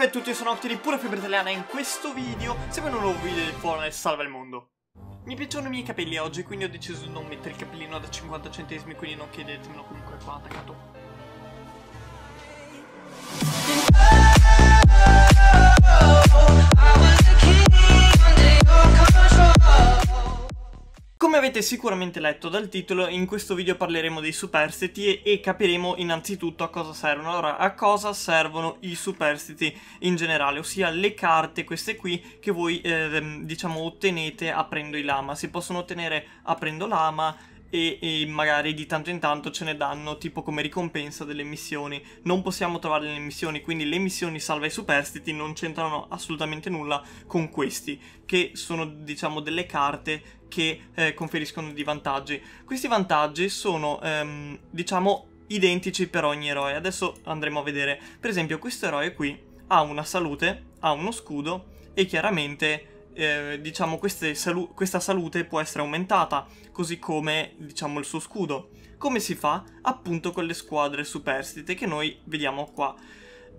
Salve a tutti, sono Octi di Pura Fibra Italiana e in questo video siamo in un nuovo video di Fortnite Salva il Mondo. Mi piacciono i miei capelli oggi, quindi ho deciso di non mettere il capellino da 50 centesimi, quindi non chiedetemelo comunque qua attaccato avete sicuramente letto dal titolo, in questo video parleremo dei superstiti e, capiremo innanzitutto a cosa servono. Allora, a cosa servono i superstiti in generale, ossia le carte, queste qui, che voi eh, diciamo ottenete aprendo i lama. Si possono ottenere aprendo lama, e, e, magari di tanto in tanto ce ne danno tipo come ricompensa delle missioni. Non possiamo trovare le missioni, quindi le missioni salva i superstiti non c'entrano assolutamente nulla con questi, che sono diciamo delle carte che eh, conferiscono dei vantaggi. Questi vantaggi sono ehm, diciamo identici per ogni eroe. Adesso andremo a vedere. Per esempio questo eroe qui ha una salute, ha uno scudo e chiaramente eh, diciamo, salu- questa salute può essere aumentata, così come diciamo, il suo scudo. Come si fa? Appunto con le squadre superstite che noi vediamo qua.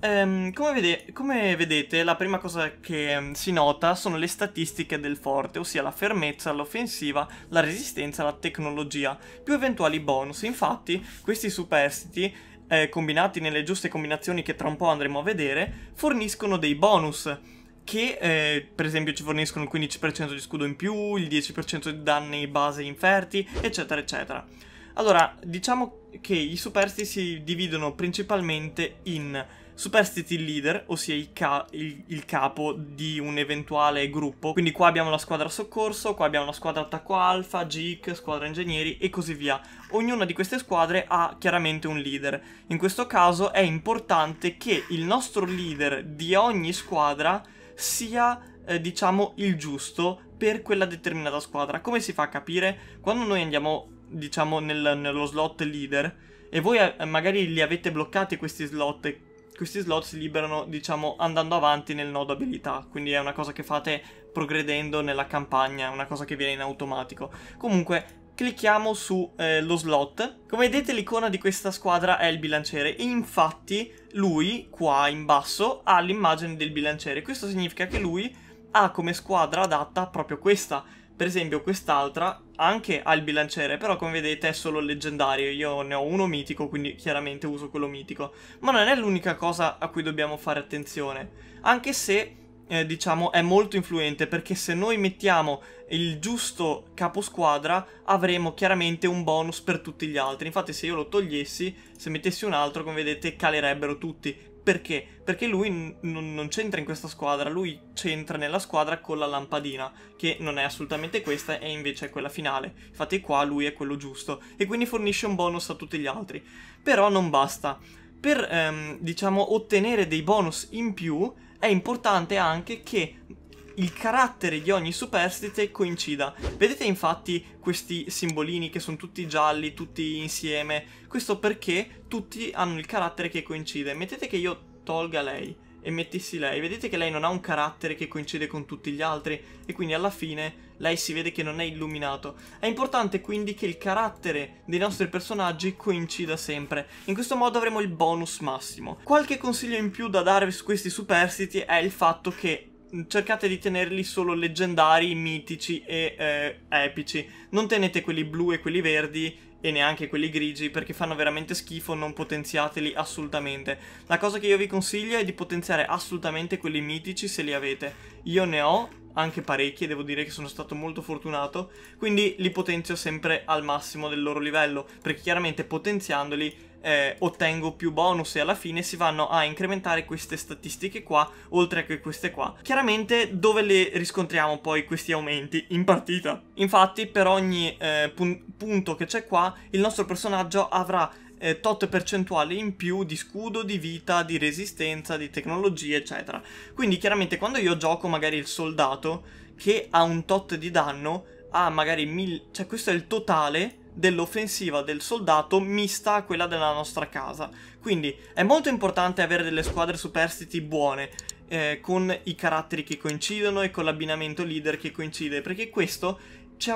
Ehm, come, vede- come, vedete, la prima cosa che um, si nota sono le statistiche del forte, ossia la fermezza, l'offensiva, la resistenza, la tecnologia, più eventuali bonus. Infatti, questi superstiti eh, combinati nelle giuste combinazioni che tra un po' andremo a vedere, forniscono dei bonus che eh, per esempio ci forniscono il 15% di scudo in più, il 10% di danni base inferti, eccetera, eccetera. Allora, diciamo che i superstiti si dividono principalmente in superstiti leader, ossia il, ca il, il capo di un eventuale gruppo. Quindi qua abbiamo la squadra soccorso, qua abbiamo la squadra attacco alfa, geek, squadra ingegneri e così via. Ognuna di queste squadre ha chiaramente un leader. In questo caso è importante che il nostro leader di ogni squadra sia eh, diciamo il giusto per quella determinata squadra. Come si fa a capire? Quando noi andiamo diciamo nel, nello slot leader e voi eh, magari li avete bloccati questi slot questi slot si liberano diciamo andando avanti nel nodo abilità quindi è una cosa che fate progredendo nella campagna una cosa che viene in automatico comunque clicchiamo sullo eh, slot. Come vedete l'icona di questa squadra è il bilanciere, infatti lui qua in basso ha l'immagine del bilanciere, questo significa che lui ha come squadra adatta proprio questa, per esempio quest'altra anche ha il bilanciere, però come vedete è solo leggendario, io ne ho uno mitico, quindi chiaramente uso quello mitico. Ma non è l'unica cosa a cui dobbiamo fare attenzione, anche se eh, diciamo, è molto influente perché se noi mettiamo il giusto caposquadra avremo chiaramente un bonus per tutti gli altri. Infatti se io lo togliessi, se mettessi un altro, come vedete, calerebbero tutti. Perché? Perché lui non c'entra in questa squadra, lui c'entra nella squadra con la lampadina, che non è assolutamente questa, e invece è quella finale. Infatti qua lui è quello giusto, e quindi fornisce un bonus a tutti gli altri. Però non basta. Per, ehm, diciamo, ottenere dei bonus in più, è importante anche che il carattere di ogni superstite coincida. Vedete infatti questi simbolini che sono tutti gialli, tutti insieme? Questo perché tutti hanno il carattere che coincide. Mettete che io tolga lei e mettessi lei, vedete che lei non ha un carattere che coincide con tutti gli altri e quindi alla fine lei si vede che non è illuminato. È importante quindi che il carattere dei nostri personaggi coincida sempre. In questo modo avremo il bonus massimo. Qualche consiglio in più da dare su questi superstiti è il fatto che Mm, cercate di tenerli solo leggendari, mitici e eh, epici. Non tenete quelli blu e quelli verdi e neanche quelli grigi perché fanno veramente schifo, non potenziateli assolutamente. La cosa che io vi consiglio è di potenziare assolutamente quelli mitici se li avete. Io ne ho anche parecchie, devo dire che sono stato molto fortunato, quindi li potenzio sempre al massimo del loro livello, perché chiaramente potenziandoli eh, ottengo più bonus e alla fine si vanno a incrementare queste statistiche qua, oltre che queste qua. Chiaramente dove le riscontriamo poi questi aumenti? In partita. Infatti per ogni eh, pun punto che c'è qua, il nostro personaggio avrà eh, tot percentuale in più di scudo, di vita, di resistenza, di tecnologie, eccetera. Quindi chiaramente quando io gioco magari il soldato che ha un tot di danno, ha magari mil... cioè questo è il totale dell'offensiva del soldato mista a quella della nostra casa. Quindi è molto importante avere delle squadre superstiti buone, eh, con i caratteri che coincidono e con l'abbinamento leader che coincide, perché questo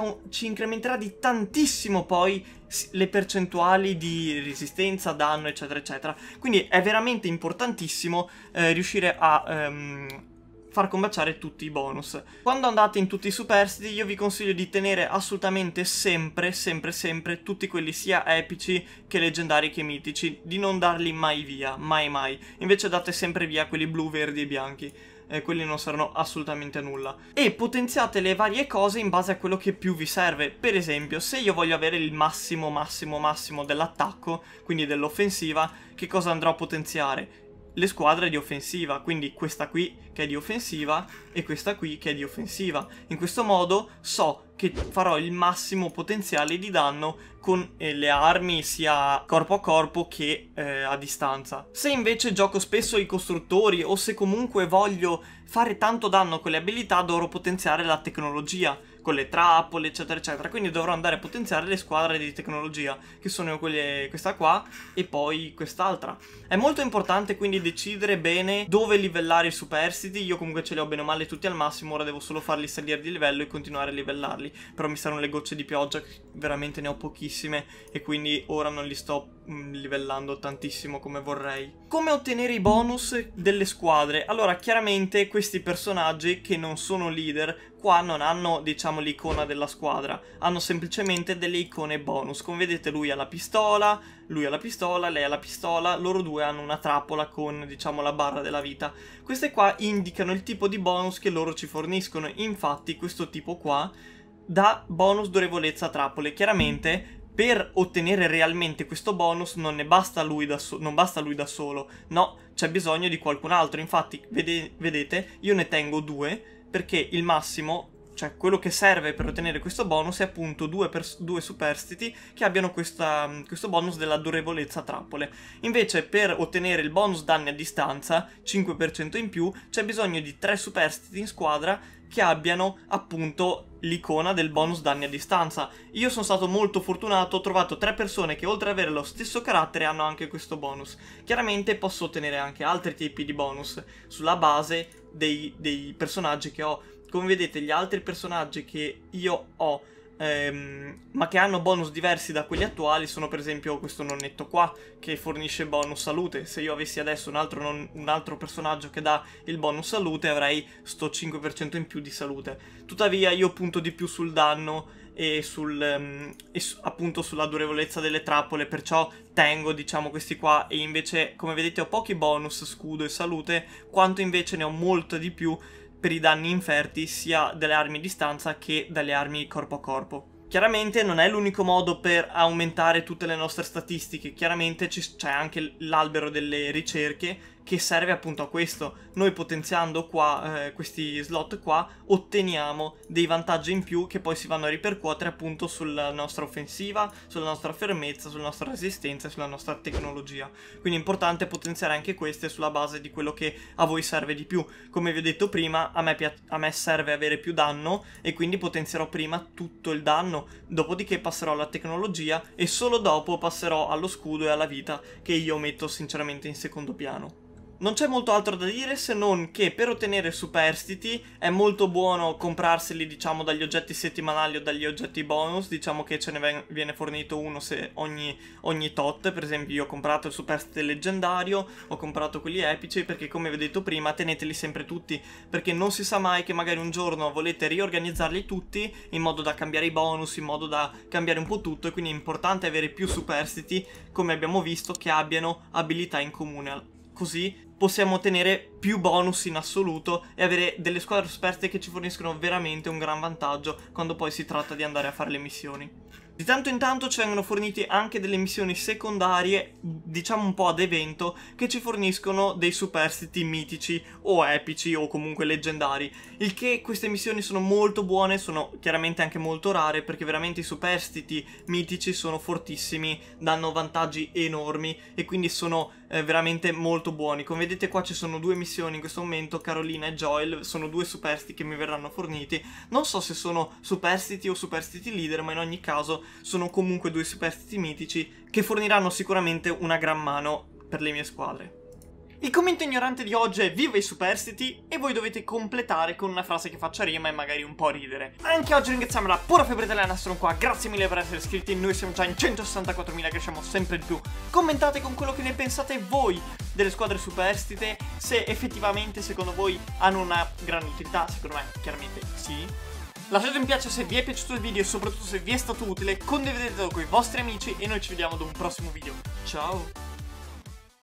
un, ci incrementerà di tantissimo poi le percentuali di resistenza, danno, eccetera, eccetera. Quindi è veramente importantissimo eh, riuscire a ehm, far combaciare tutti i bonus. Quando andate in tutti i superstiti io vi consiglio di tenere assolutamente sempre, sempre, sempre tutti quelli sia epici che leggendari che mitici, di non darli mai via, mai mai. Invece date sempre via quelli blu, verdi e bianchi eh, quelli non saranno assolutamente nulla. E potenziate le varie cose in base a quello che più vi serve. Per esempio, se io voglio avere il massimo, massimo, massimo dell'attacco, quindi dell'offensiva, che cosa andrò a potenziare? le squadre di offensiva, quindi questa qui che è di offensiva e questa qui che è di offensiva. In questo modo so che farò il massimo potenziale di danno con eh, le armi sia corpo a corpo che eh, a distanza. Se invece gioco spesso i costruttori o se comunque voglio fare tanto danno con le abilità dovrò potenziare la tecnologia con le trappole eccetera eccetera quindi dovrò andare a potenziare le squadre di tecnologia che sono quelle, questa qua e poi quest'altra è molto importante quindi decidere bene dove livellare i superstiti io comunque ce li ho bene o male tutti al massimo ora devo solo farli salire di livello e continuare a livellarli però mi saranno le gocce di pioggia veramente ne ho pochissime tantissime e quindi ora non li sto mm, livellando tantissimo come vorrei. Come ottenere i bonus delle squadre? Allora, chiaramente questi personaggi che non sono leader qua non hanno, diciamo, l'icona della squadra, hanno semplicemente delle icone bonus. Come vedete lui ha la pistola, lui ha la pistola, lei ha la pistola, loro due hanno una trappola con, diciamo, la barra della vita. Queste qua indicano il tipo di bonus che loro ci forniscono. Infatti questo tipo qua dà bonus durevolezza trappole. Chiaramente per ottenere realmente questo bonus non ne basta lui da, so- basta lui da solo, no, c'è bisogno di qualcun altro. Infatti, vede- vedete, io ne tengo due perché il massimo cioè quello che serve per ottenere questo bonus è appunto due, pers- due superstiti che abbiano questa, questo bonus della durevolezza trappole. Invece per ottenere il bonus danni a distanza, 5% in più, c'è bisogno di tre superstiti in squadra che abbiano appunto l'icona del bonus danni a distanza. Io sono stato molto fortunato, ho trovato tre persone che oltre ad avere lo stesso carattere hanno anche questo bonus. Chiaramente posso ottenere anche altri tipi di bonus sulla base dei, dei personaggi che ho come vedete gli altri personaggi che io ho ehm, ma che hanno bonus diversi da quelli attuali sono per esempio questo nonnetto qua che fornisce bonus salute se io avessi adesso un altro, non, un altro personaggio che dà il bonus salute avrei sto 5% in più di salute tuttavia io punto di più sul danno e, sul, ehm, e su, appunto sulla durevolezza delle trappole perciò tengo diciamo questi qua e invece come vedete ho pochi bonus scudo e salute quanto invece ne ho molto di più per i danni inferti sia dalle armi a distanza che dalle armi corpo a corpo. Chiaramente non è l'unico modo per aumentare tutte le nostre statistiche, chiaramente c'è anche l'albero delle ricerche che serve appunto a questo. Noi potenziando qua eh, questi slot qua otteniamo dei vantaggi in più che poi si vanno a ripercuotere appunto sulla nostra offensiva, sulla nostra fermezza, sulla nostra resistenza e sulla nostra tecnologia. Quindi è importante potenziare anche queste sulla base di quello che a voi serve di più. Come vi ho detto prima, a me, a me serve avere più danno e quindi potenzierò prima tutto il danno, dopodiché passerò alla tecnologia e solo dopo passerò allo scudo e alla vita che io metto sinceramente in secondo piano. Non c'è molto altro da dire se non che per ottenere superstiti è molto buono comprarseli diciamo dagli oggetti settimanali o dagli oggetti bonus, diciamo che ce ne viene fornito uno ogni, ogni, tot, per esempio io ho comprato il superstite leggendario, ho comprato quelli epici perché come vi ho detto prima teneteli sempre tutti perché non si sa mai che magari un giorno volete riorganizzarli tutti in modo da cambiare i bonus, in modo da cambiare un po' tutto e quindi è importante avere più superstiti come abbiamo visto che abbiano abilità in comune così possiamo ottenere più bonus in assoluto e avere delle squadre esperte che ci forniscono veramente un gran vantaggio quando poi si tratta di andare a fare le missioni. Di tanto in tanto ci vengono fornite anche delle missioni secondarie, diciamo un po' ad evento, che ci forniscono dei superstiti mitici o epici o comunque leggendari. Il che queste missioni sono molto buone, sono chiaramente anche molto rare perché veramente i superstiti mitici sono fortissimi, danno vantaggi enormi e quindi sono eh, veramente molto buoni. Come vedete qua ci sono due missioni in questo momento, Carolina e Joel, sono due superstiti che mi verranno forniti. Non so se sono superstiti o superstiti leader, ma in ogni caso sono comunque due superstiti mitici che forniranno sicuramente una gran mano per le mie squadre. Il commento ignorante di oggi è viva i superstiti e voi dovete completare con una frase che faccia rima e magari un po' ridere. Anche oggi ringraziamo la pura febbre italiana, sono qua, grazie mille per essere iscritti, noi siamo già in 164.000, cresciamo sempre di più. Commentate con quello che ne pensate voi delle squadre superstite, se effettivamente secondo voi hanno una gran utilità, secondo me chiaramente sì. Lasciate un piace se vi è piaciuto il video e soprattutto se vi è stato utile, condividetelo con i vostri amici e noi ci vediamo ad un prossimo video. Ciao!